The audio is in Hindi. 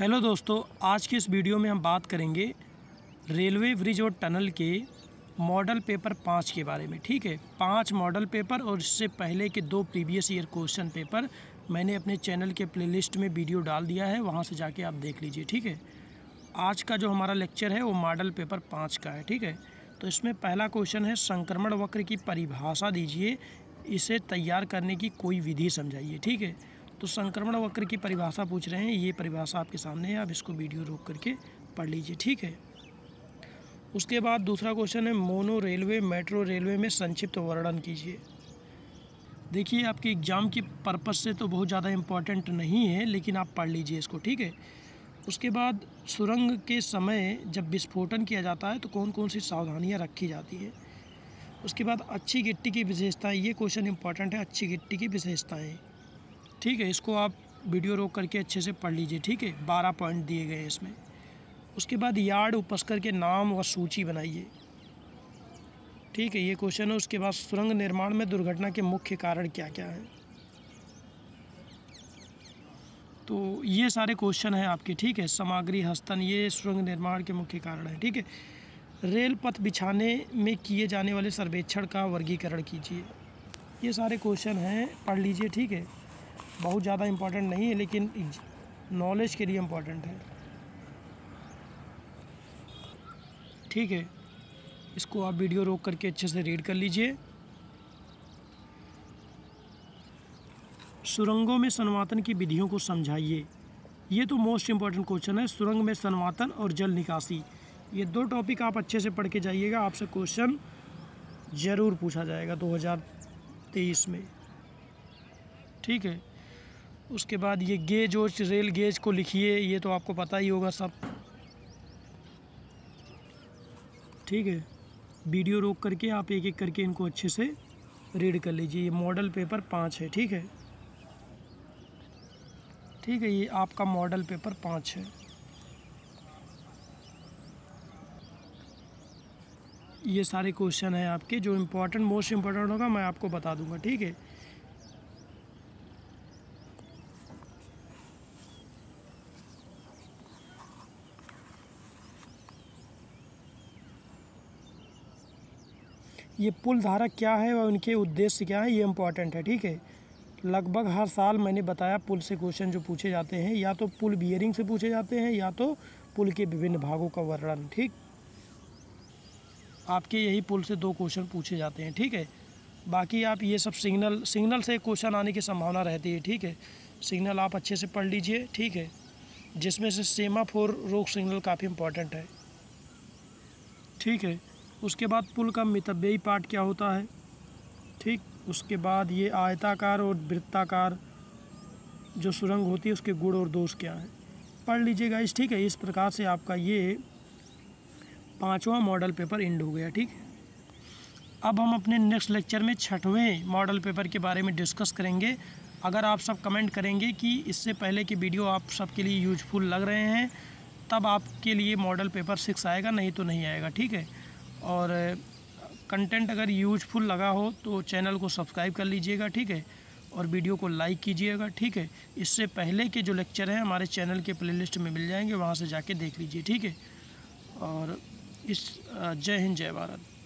हेलो दोस्तों आज की इस वीडियो में हम बात करेंगे रेलवे ब्रिज और टनल के मॉडल पेपर पाँच के बारे में ठीक है पाँच मॉडल पेपर और इससे पहले के दो प्रीवियस ईयर क्वेश्चन पेपर मैंने अपने चैनल के प्लेलिस्ट में वीडियो डाल दिया है वहाँ से जाके आप देख लीजिए ठीक है आज का जो हमारा लेक्चर है वो मॉडल पेपर पाँच का है ठीक है तो इसमें पहला क्वेश्चन है संक्रमण वक्र की परिभाषा दीजिए इसे तैयार करने की कोई विधि समझाइए ठीक है तो संक्रमण वक्र की परिभाषा पूछ रहे हैं ये परिभाषा आपके सामने है आप इसको वीडियो रोक करके पढ़ लीजिए ठीक है उसके बाद दूसरा क्वेश्चन है मोनो रेलवे मेट्रो रेलवे में संक्षिप्त वर्णन कीजिए देखिए आपके एग्ज़ाम की पर्पज़ से तो बहुत ज़्यादा इम्पॉर्टेंट नहीं है लेकिन आप पढ़ लीजिए इसको ठीक है उसके बाद सुरंग के समय जब विस्फोटन किया जाता है तो कौन कौन सी सावधानियाँ रखी जाती है उसके बाद अच्छी गिट्टी की विशेषताएँ ये क्वेश्चन इंपॉर्टेंट है अच्छी गिट्टी की विशेषताएँ ठीक है इसको आप वीडियो रोक करके अच्छे से पढ़ लीजिए ठीक है बारह पॉइंट दिए गए हैं इसमें उसके बाद यार्ड उपस्कर के नाम व सूची बनाइए ठीक है ये क्वेश्चन है उसके बाद सुरंग निर्माण में दुर्घटना के मुख्य कारण क्या क्या हैं तो ये सारे क्वेश्चन हैं आपके ठीक है सामग्री हस्तन ये सुरंग निर्माण के मुख्य कारण हैं ठीक है रेल पथ बिछाने में किए जाने वाले सर्वेक्षण का वर्गीकरण कीजिए ये सारे क्वेश्चन हैं पढ़ लीजिए ठीक है बहुत ज़्यादा इम्पोर्टेंट नहीं है लेकिन नॉलेज के लिए इम्पोर्टेंट है ठीक है इसको आप वीडियो रोक करके अच्छे से रीड कर लीजिए सुरंगों में सनवातन की विधियों को समझाइए ये तो मोस्ट इम्पॉर्टेंट क्वेश्चन है सुरंग में सनवातन और जल निकासी ये दो टॉपिक आप अच्छे से पढ़ के जाइएगा आपसे क्वेश्चन ज़रूर पूछा जाएगा 2023 में ठीक है उसके बाद ये गेज और रेल गेज को लिखिए ये तो आपको पता ही होगा सब ठीक है वीडियो रोक करके आप एक एक करके इनको अच्छे से रीड कर लीजिए ये मॉडल पेपर पाँच है ठीक है ठीक है ये आपका मॉडल पेपर पाँच है ये सारे क्वेश्चन हैं आपके जो इम्पोर्टेंट मोस्ट इम्पोर्टेंट होगा मैं आपको बता दूंगा ठीक है ये पुल धारा क्या है और उनके उद्देश्य क्या है ये इम्पॉर्टेंट है ठीक है लगभग हर साल मैंने बताया पुल से क्वेश्चन जो पूछे जाते हैं या तो पुल बियरिंग से पूछे जाते हैं या तो पुल के विभिन्न भागों का वर्णन ठीक आपके यही पुल से दो क्वेश्चन पूछे जाते हैं ठीक है बाकी आप ये सब सिग्नल सिग्नल से क्वेश्चन आने की संभावना रहती है ठीक है सिग्नल आप अच्छे से पढ़ लीजिए ठीक है जिसमें से सेमा फोर रोक सिग्नल काफ़ी इम्पॉर्टेंट है ठीक है उसके बाद पुल का मितबई पार्ट क्या होता है ठीक उसके बाद ये आयताकार और वृत्ताकार जो सुरंग होती है उसके गुण और दोष क्या हैं पढ़ लीजिएगा इस ठीक है इस प्रकार से आपका ये पाँचवा मॉडल पेपर एंड हो गया ठीक है अब हम अपने नेक्स्ट लेक्चर में छठवें मॉडल पेपर के बारे में डिस्कस करेंगे अगर आप सब कमेंट करेंगे कि इससे पहले के वीडियो आप सबके लिए यूजफुल लग रहे हैं तब आपके लिए मॉडल पेपर सिक्स आएगा नहीं तो नहीं आएगा ठीक है और कंटेंट अगर यूजफुल लगा हो तो चैनल को सब्सक्राइब कर लीजिएगा ठीक है और वीडियो को लाइक कीजिएगा ठीक है इससे पहले के जो लेक्चर हैं हमारे चैनल के प्लेलिस्ट में मिल जाएंगे वहाँ से जाके देख लीजिए ठीक है और इस जय हिंद जय भारत